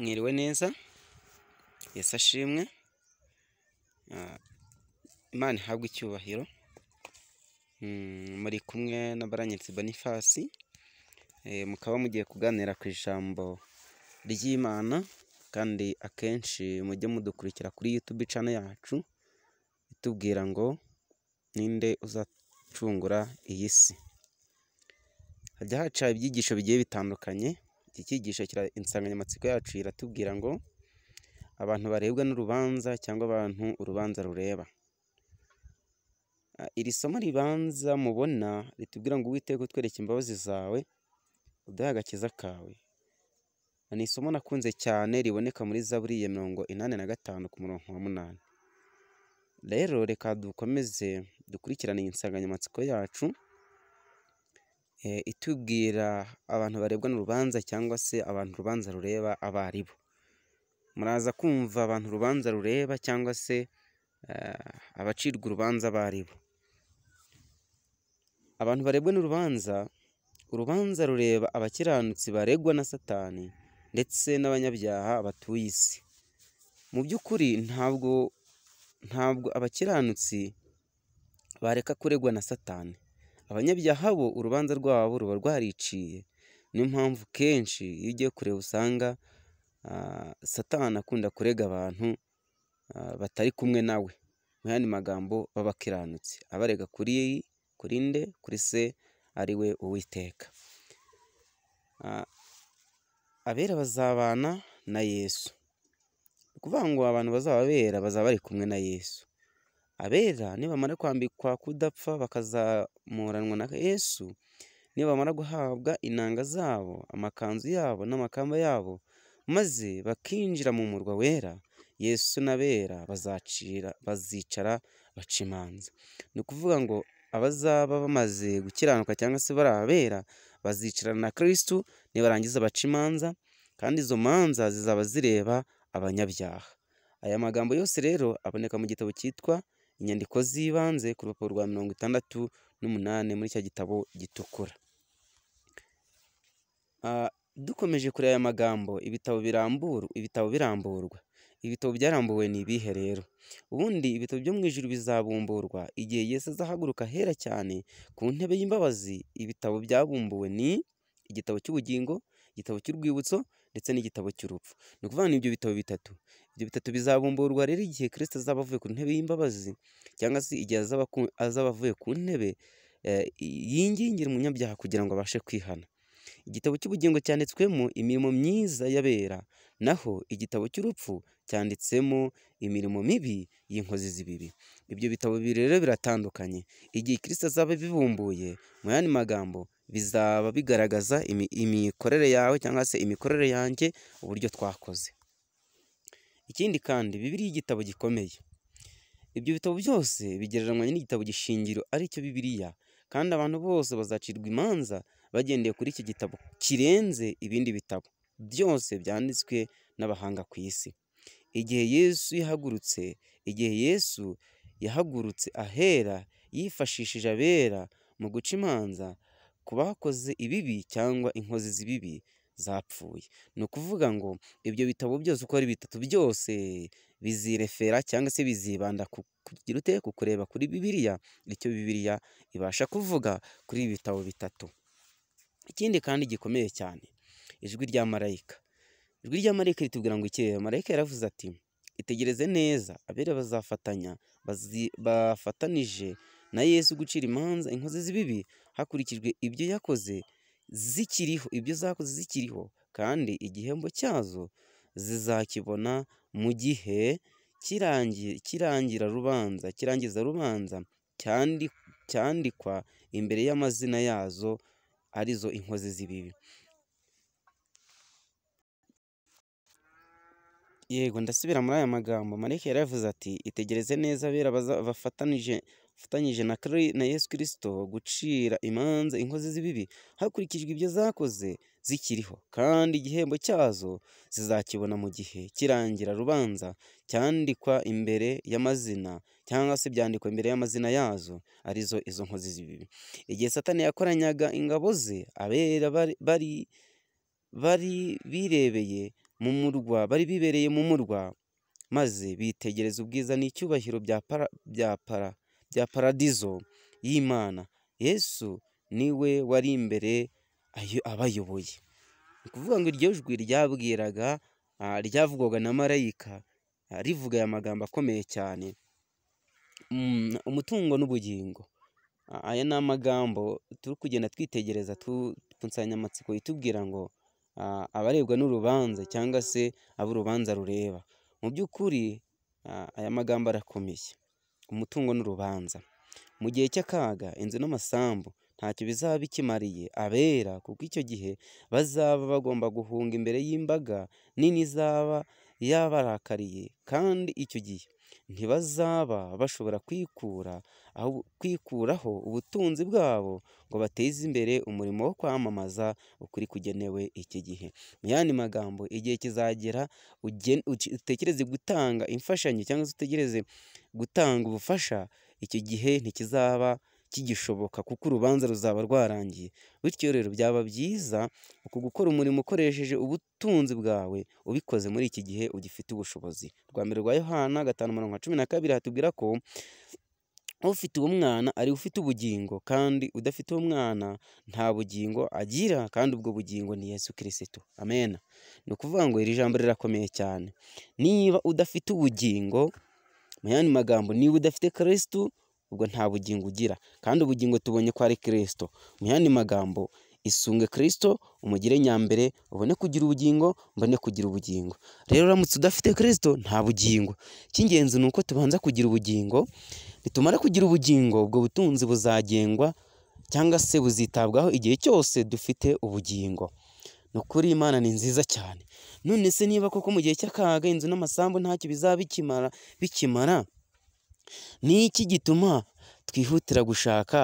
mwiriwe neza yesi ashimwe ah, imana ihabwe icyubahiro mm, muri kumwe na baranyeretse bonifasi eh, mukaba mugiye kuganira ku ijambo ry'imana kandi akenshi mujye mudukurikira kuri yutube cano yacu itubwira ngo ninde uzacungura iyi si hajya haca ibyigisho bigiye bitandukanye Iki cyigisho insanganyamatsiko yacu iratubwira ngo abantu barebwa n'urubanza cyangwa abantu urubanza rureba. Ah, iri somo ribanza mubona ritubwira ngo Uwiteka utwereke imbabazi zawe uduhe agakiza kawe. Ah, ni isomo nakunze cyane riboneka muri Zaburi ya mirongo inani na gatanu ku murongo wa munani. Rero reka dukomeze dukurikirane insanganyamatsiko yacu. Eh, itubwira abantu barebwa n'urubanza cyangwa se abantu urubanza rureba abo ari bo muraza kumva abantu urubanza rureba cyangwa se eh, abacirwa urubanza abo ari bo abantu barebwa n'urubanza urubanza rureba abakiranutsi baregwa na satani ndetse n'abanyabyaha batuye isi mu by'ukuri ntabwo ntabwo abakiranutsi bareka kuregwa na satani abanyabyaha bo urubanza rwabo ruba rwariciye niyo mpamvu kenshi iyo ugiye kureba usanga ah, satani akunda kurega abantu ah, batari kumwe nawe mu yandi magambo b'abakiranutsi abarega kuri kuri nde kuri se ari we uwiteka ah, abera bazabana na yesu ni ukuvuga ngo abantu bazaba bera bazaba bari kumwe na yesu abera nibamara kwambikwa kudapfa bakaza muranwa na yesu niyo bamara guhabwa inanga zabo amakanzu yabo n'amakamba yabo maze bakinjira mu murwa wera yesu n'abera bazacira bazicara baca imanza ni ukuvuga ngo abazaba bamaze gukiranuka cyangwa se bari abera bazicarana na kirisitu nibarangiza baca imanza kandi izo manza zizaba zireba abanyabyaha aya magambo yose rero aboneka mu gitabo cyitwa inyandiko z'ibanze ku rupapuro rwa mirongo itandatu n'umunani muri cya gitabo gitukura dukomeje kureba aya magambo ibitabo biramburwa ibitabo biramburwa ibitabo byarambuwe ni ibihe rero ubundi ibitabo byo mu ijuru bizabumburwa igihe Yesu azahaguruka hera cyane ku ntebe y'imbabazi ibitabo byabumbuwe ni igitabo cy'ubugingo igitabo cy'urwibutso ndetse n'igitabo cy'urupfu ni ukuvuga ngo ibyo bitabo bitatu Ibyo bitatu bizabumburwa rero igihe kirisito azaba avuye ku ntebe y'imbabazi cyangwa se igihe azaba avuye ku ntebe eh, yingingira umunyabyaha kugira ngo abashe kwihana. Igitabo cy'ubugingo cyanditswemo imirimo myiza y'abera naho igitabo cy'urupfu cyanditsemo imirimo mibi y'inkozi z'ibibi. Ibyo bitabo bibiri rero biratandukanye, igihe kirisito azaba abibumbuye mu yandi magambo bizaba bigaragaza imikorere yawe cyangwa se imikorere yanjye uburyo twakoze. Ikindi kandi Bibiliya igitabo gikomeye. Ibyo bitabo byose bigereranywa n'igitabo gishingiro ari cyo Bibiliya kandi abantu bose bazacirwa imanza bagendeye kuri iki gitabo kirenze ibindi bitabo byose byanditswe n'abahanga ku isi. Igihe Yesu yahagurutse, igihe Yesu yahagurutse ahera yifashishije abera mu guca imanza ku bakoze ibibi cyangwa inkozi z'ibibi zapfuye ni ukuvuga ngo ibyo bitabo byose uko ari bitatu byose bizirefera cyangwa se bizibanda kugira ute ku kureba kuri bibiriya icyo bibiriya ibasha kuvuga kuri ibi bitabo bitatu ikindi kandi gikomeye cyane ijwi rya marayika ijwi rya marayika ritubwira ngo ikirere marayika yaravuze ati itegereze neza abere bazafatanya bafatanije na yesu gucira imanza inkozi z'ibibi hakurikijwe ibyo yakoze zikiriho ibyo zakoze zikiriho kandi igihembo cyazo zizakibona mu gihe kirangira rubanza kirangiza rubanza cyandikwa imbere y'amazina yazo arizo inkozi z'ibibi yego ndasubira muri aya magambo marayika yaravuze ati itegereze neza abera bafatanije bafatanyije na na Yesu kirisito gucira imanza inkozi z'ibibi hakurikijwe ibyo zakoze zikiriho kandi igihembo cyazo zizakibona mu gihe kirangira rubanza cyandikwa imbere y'amazina cyangwa se byandikwa imbere y'amazina yazo arizo izo nkozi z'ibibi igihe satani yakoranyaga ingabo ze abera bari bari birebeye mu murwa bari bibereye mu murwa maze bitegereza ubwiza n'icyubahiro para bya para bya paradizo y'Imana Yesu niwe wari imbere abayoboye ni ukuvuga ngo iryo jwi ryabwiraga ryavugwaga na marayika rivuga aya magambo akomeye cyane mm, umutungo n'ubugingo aya ni amagambo turi kugenda twitegereza ku nsanganyamatsiko itubwira ngo abarebwa n'urubanza cyangwa se abo urubanza rureba mu by'ukuri aya magambo arakomeye umutungo n'urubanza mu gihe cy'akaga inzu n'amasambu ntacyo bizaba bikimariye abera kuko icyo gihe bazaba bagomba guhunga imbere y'imbaga nini izaba yabarakariye kandi icyo gihe ntibazaba bashobora kwikura kwikuraho ubutunzi bwabo ngo bateze imbere umurimo wo kwamamaza ukuri kugenewe iki gihe mu yandi magambo igihe kizagera utekereze gutanga imfashanyo cyangwa se utegereze gutanga ubufasha icyo gihe ntikizaba kigishoboka kuko urubanza ruzaba rwarangiye bityo rero byaba byiza uku gukora umurimo ukoresheje ubutunzi bwawe ubikoze muri iki gihe ugifite ubushobozi rwa mbere rwa yohana gatanu mirongo cumi na kabiri hatubwira ko ufite uwo mwana ari ufite ubugingo kandi udafite uwo mwana nta bugingo agira kandi ubwo bugingo ni Yesu kirisito amena ni ukuvuga ngo iri jambo rirakomeye cyane niba udafite ubugingo mu yandi magambo niba udafite kirisito ubwo nta bugingo ugira kandi ubugingo tubonye ko ari kirisito mu yandi magambo isunge kirisito umugire nyambere ubone kugira ubugingo mbone kugira ubugingo rero uramutse udafite kirisito nta bugingo icy'ingenzi ni uko tubanza kugira ubugingo nitumara kugira ubugingo ubwo butunzi buzagengwa cyangwa se buzitabwaho igihe cyose dufite ubugingo ni ukuri imana ni nziza cyane none se niba koko mu gihe cy'akaga inzu n'amasambu ntacyo bizaba bikimara bikimara ni iki gituma twihutira gushaka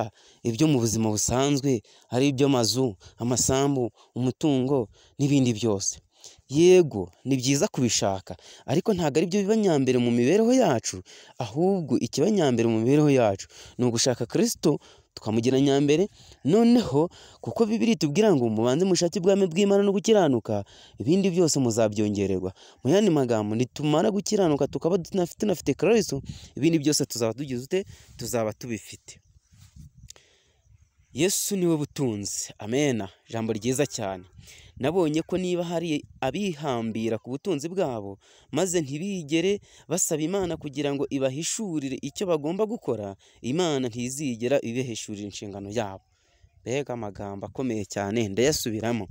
ibyo mu buzima busanzwe ari ibyo amazu, amasambu, umutungo n'ibindi byose yego ni byiza kubishaka ariko ntabwo ari byo bibanyambere mu mibereho yacu ahubwo ikibanyambere mu mibereho yacu ni ugushaka kirisito tukamugira nyambere noneho kuko bibiri tubwira ngo mubanze mushake ubwami bw'imana no gukiranuka ibindi byose muzabyongererwa mu yandi magambo nitumara gukiranuka tukaba tunafite kirisito ibindi byose tuzaba tugize ute tuzaba tubifite yesu niwe butunzi amena ijambo ryiza cyane nabonye ko niba hari abihambira ku butunzi bwabo maze ntibigere basaba Imana kugira ngo ibahishurire icyo bagomba gukora Imana ntizigera ibahishurira inshingano yabo. Mbega amagambo akomeye cyane ndayasubiramo.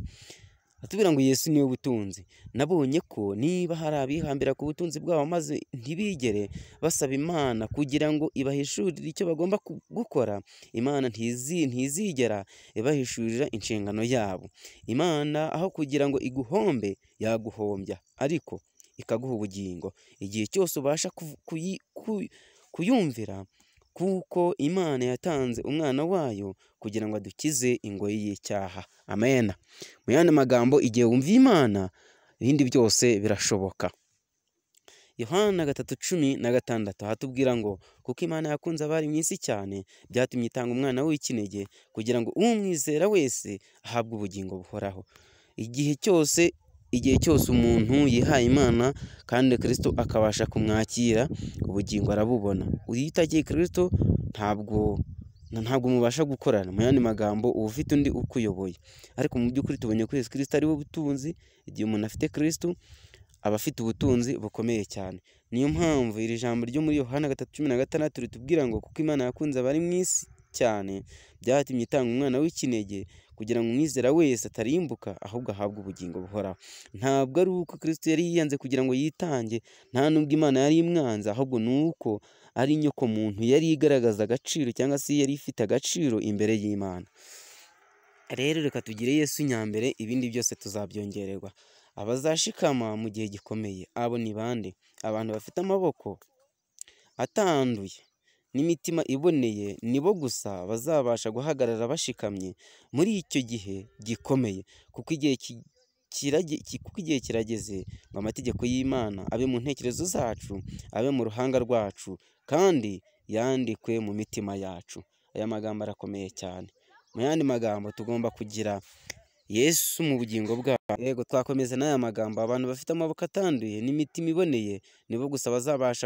atubwira ngo yesu niwe butunzi nabonye ko niba hari abihambira ku butunzi bwabo maze ntibigere basaba imana kugira ngo ibahishurire icyo bagomba gukora imana ntizigera ibahishurira inshingano yabo imana aho kugira ngo iguhombe yaguhombya ariko ikaguha ubugingo igihe cyose ubasha kuyumvira kuko Imana yatanze umwana wayo kugira ngo adukize ingoyi y'icyaha amena mu yandi magambo igihe wumva Imana ibindi byose birashoboka Yohana gatatu cumi na gatandatu hatubwira ngo kuko Imana yakunze abari mu isi cyane byatumye itanga umwana w'ikinege kugira ngo umwizera wese ahabwe ubugingo buhoraho igihe cyose igihe cyose umuntu yihaye Imana kandi Kristo akabasha kumwakira ubugingo arabubona iyo utagiye Kristo ntabwo ntabwo mubasha gukorana mu yandi magambo uba ufite undi ukuyoboye ariko mu by'ukuri tubonye ko Yesu Kristo ari we butunzi igihe umuntu afite Kristo aba afite ubutunzi bukomeye cyane niyo mpamvu iri jambo ryo muri Yohana gatatu cumi na gatandatu ritubwira ngo kuko Imana yakunze abari mu isi cyane byatumye itanga umwana w'ikinege kugira ngo umwizera wese atarimbuka ahubwo ahabwe ubugingo buhoraho ntabwo ari uko kirisito yari yiyanze kugira ngo yitange nta nubwo imana yari imwanze ahubwo ni uko ari inyoko inyokomuntu yari igaragaza agaciro cyangwa se yari ifite agaciro imbere y'imana rero reka tugire yesu nyambere ibindi byose tuzabyongererwa abazashikama mu gihe gikomeye abo ni bande abantu bafite amaboko atanduye n'imitima iboneye ni bo gusa bazabasha guhagarara bashikamye muri icyo gihe gikomeye kuko igihe kirageze ngo amategeko y'Imana abe mu ntekerezo zacu abe mu ruhanga rwacu kandi yandikwe mu mitima yacu aya magambo arakomeye cyane mu yandi magambo tugomba kugira yesu mu bugingo bwabo yego twakomeza n'aya magambo abantu bafite amaboko atanduye n'imitima iboneye nibo gusa bazabasha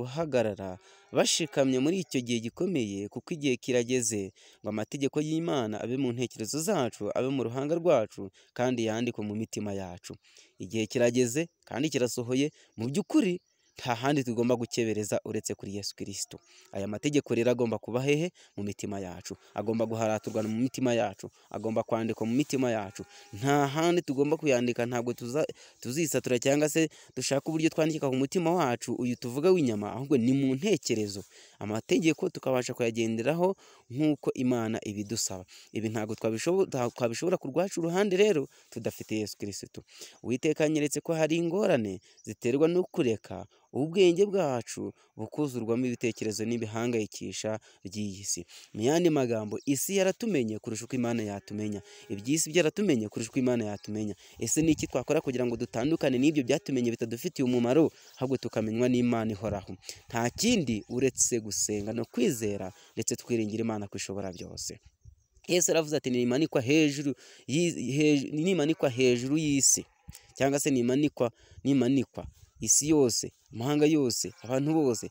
guhagarara bashikamye muri icyo gihe gikomeye kuko igihe kirageze ngo amategeko y'imana abe mu ntekerezo zacu abe mu ruhanga rwacu kandi yandikwe mu mitima yacu igihe kirageze kandi kirasohoye mu by'ukuri nta handi tugomba gukebereza uretse kuri Yesu Kristo aya mategeko rero agomba kuba hehe mu mitima yacu agomba guharaturwa mu mitima yacu agomba kwandikwa mu mitima yacu nta handi tugomba kuyandika ntabwo tuzisatura cyangwa se dushaka uburyo twandika ku mutima wacu uyu tuvuga w'inyama ahubwo ni mu ntekerezo amategeko tukabasha kuyagenderaho nk'uko Imana ibidusaba ibi ntabwo twabishobora ku rwacu uruhande rero tudafite Yesu kirisitu uwiteka anyeretse ko hari ingorane ziterwa no kureka ubwenge bwacu bukuzurwamo ibitekerezo n'ibihangayikisha by'iyi si mu yandi magambo isi yaratumenye kurusha uko Imana yatumenya iby'isi byaratumenye kurusha uko Imana yatumenya ese ni iki twakora kugira ngo dutandukane n'ibyo byatumenye bitadufitiye umumaro ahubwo tukamenywa n'Imana ihoraho nta kindi uretse gusenga no kwizera ndetse twiringira Imana imana ko ishobora byose yesu aravuze ati nimanikwa hejuru nimanikwa hejuru y'isi cyangwa se nimanikwa nimanikwa isi yose amahanga yose abantu bose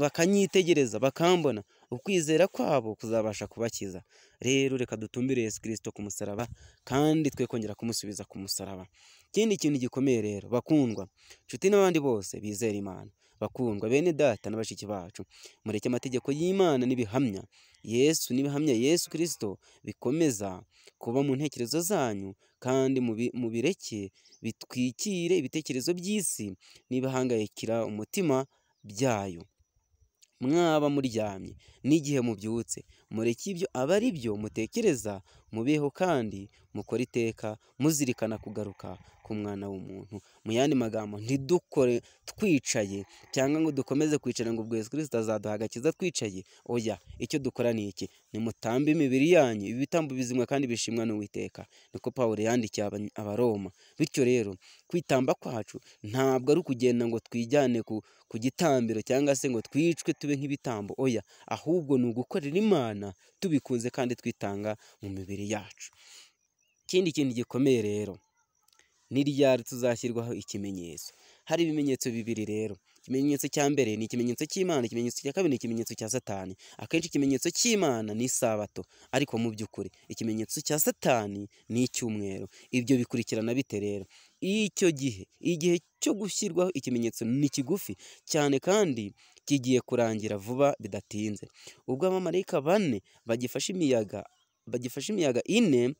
bakanyitegereza bakambona ukwizera kwabo kuzabasha kubakiza rero reka dutumbire yesu kirisito ku musaraba kandi twe kongera kumusubiza ku musaraba ikindi kintu gikomeye rero bakundwa inshuti n'abandi bose bizera imana bakundwa bene data na bashiki bacu mureke amategeko y'imana n'ibihamya yesu n'ibihamya yesu kirisito bikomeza kuba mu ntekerezo zanyu kandi mu bireke bitwikire ibitekerezo by'isi n'ibihangayikira umutima byayo mwaba muryamye n'igihe mubyutse mureke ibyo aba ari byo mutekereza mubeho kandi mukore iteka muzirikana kugaruka ku mwana w'umuntu mu yandi magambo ntidukore twicaye cyangwa ngo dukomeze kwicara ngo ubwo Yesu azaduha agakiza twicaye oya icyo dukora ni iki nimutambe imibiri yanyu ibitambo bizimwa kandi bishimwa n'uwiteka niko Pawulo yandikiye abaroma bityo rero kwitamba kwacu ntabwo ari ukugenda ngo twijyane ku gitambiro cyangwa se ngo twicwe tube nk'ibitambo oya ahubwo ni ugukorera imana tubikunze kandi twitanga mu mibiri imibiri yacu ikindi kintu gikomeye rero ni ryari tuzashyirwaho ikimenyetso hari ibimenyetso bibiri rero ikimenyetso cya mbere ni ikimenyetso cy'imana ikimenyetso cya kabiri ni ikimenyetso cya satani akenshi ikimenyetso cy'imana ni isabato ariko mu by'ukuri ikimenyetso cya satani ni icy'umweru ibyo bikurikirana bite rero icyo gihe igihe cyo gushyirwaho ikimenyetso ni kigufi cyane kandi kigiye kurangira vuba bidatinze ubwo abamarayika bane bagifashe imiyaga bagifashe imyaga ine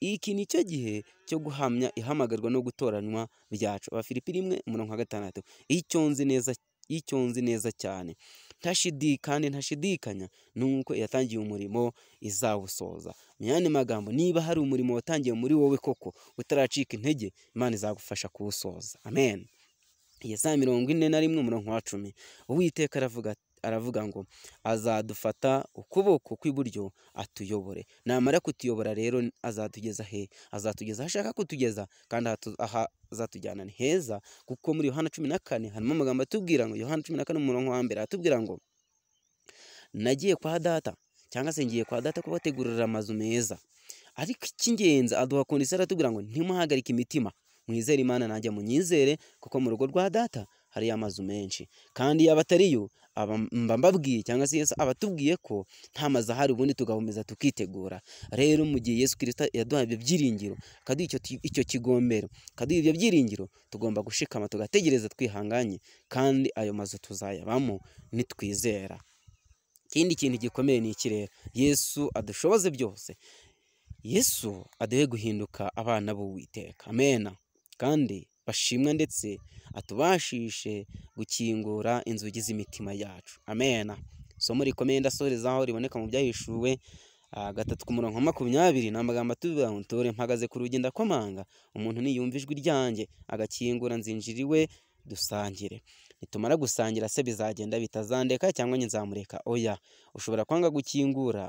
iki ni cyo gihe cyo guhamya ihamagarwa no gutoranywa byacu abafilipi rimwe umurongo wa gatandatu icyo nzi neza icyo nzi neza cyane kandi ntashidikanya nuko yatangiye umurimo izawusoza mu yandi magambo niba hari umurimo watangiye muri wowe koko utaracika intege imana izagufasha kuwusoza amen iya saa mirongo ine na rimwe umurongo wa cumi uwiteka aravuga ati aravuga ngo azadufata ukuboko kw'iburyo atuyobore namara kutuyobora rero azatugeza he azatugeza ashaka kutugeza kandi azatujyana ni heza kuko muri yohana cumi na kane harimo amagambo atubwira ngo yohana cumi na kane umurongo wa mbere atubwira ngo nagiye kwa data cyangwa se ngiye kwa data kubategurira amazu meza ariko icy'ingenzi aduha kondisiyo aratubwira ngo ntimuhagarike imitima mwizere imana najya munyizere kuko mu rugo rwa data hari amazu menshi kandi yaba atariyo mba mbabwiye cyangwa se Yesu aba ko nta mazu ahari ubundi tugakomeza tukitegura rero mu gihe Yesu kirisita yaduhaye ibyo byiringiro akaduha icyo kigombero akaduha ibyo byiringiro tugomba gushikama tugategereza twihanganye kandi ayo mazu tuzayabamo nitwizera ikindi kintu gikomeye ni ikirere Yesu adushoboze byose Yesu aduhe guhinduka abana b'uwiteka amena kandi bashimwa ndetse atubashishe gukingura inzugi z'imitima yacu amena isomo rikomeye ndasorezaho riboneka mu byahishuwe gatatu ku murongo makumyabiri ni amagambo atubwira ngo ntore mpagaze ku rugi ndakomanga umuntu niyumva ijwi ryanjye agakingura nzinjira iwe dusangire nitumara gusangira se bizagenda bitazandeka cyangwa nzamureka oya ushobora kwanga gukingura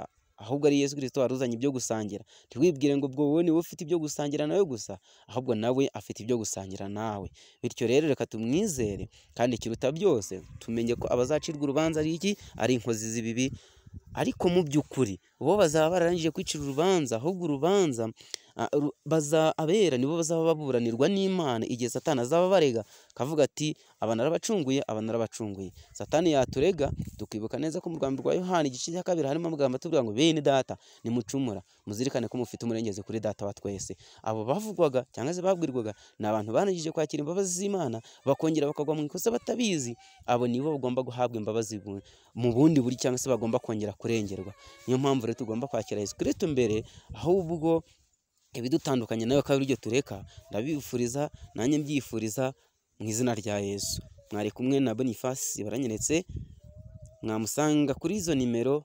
ahubwo ari Yesu Kristo waruzanye ibyo gusangira ntiwibwire ngo ubwo wowe niwe ufite ibyo gusangira nawe gusa ahubwo nawe afite ibyo gusangira nawe bityo rero reka tumwizere kandi ikiruta byose tumenye ko abazacirwa urubanza ari iki ari inkozi z'ibibi ariko mu by'ukuri bo bazaba bararangije kwicira urubanza ahubwo urubanza abera nibo bazaba baburanirwa n'imana igihe satani azaba barega akavuga ati aba narabacunguye aba narabacunguye satani yaturega tukibuka neza ko mu rwanda rwa yohani igice cya kabiri harimo amagambo atubwira ngo bene data nimucumura muzirikane ko mufite umurengezi kuri data wa twese abo bavugwaga cyangwa se babwirwaga ni abantu barangije kwakira imbabazi z'imana bakongera bakagwa mu ikosa batabizi abo nibo bagomba guhabwa imbabazi mu bundi buri cyangwa se bagomba kongera kurengerwa niyo mpamvu ntabwo tugomba kwakira Yesu kirisito mbere ahubwo ibidutandukanye nawe akaba ibyo tureka ndabifuriza nanjye mbyifuriza mu izina rya Yesu mwari kumwe na Boniface baranyeretse mwamusanga kuri izo nimero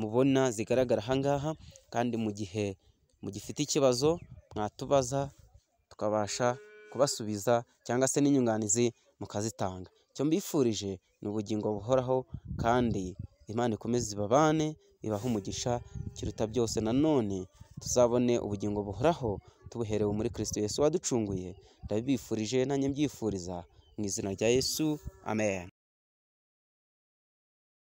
mubona zigaragara ahangaha kandi mu gihe mugifite ikibazo mwatubaza tukabasha kubasubiza cyangwa se n'inyunganizi mukazitanga icyo mbifurije ni ubugingo buhoraho kandi imana ikomeze ibabane ibahe umugisha kiruta byose nanone tuzabone ubugingo buhoraho tubuherewe muri kirisito Yesu waducunguye ndabibifurije nanjye mbyifuriza mu izina rya Yesu amen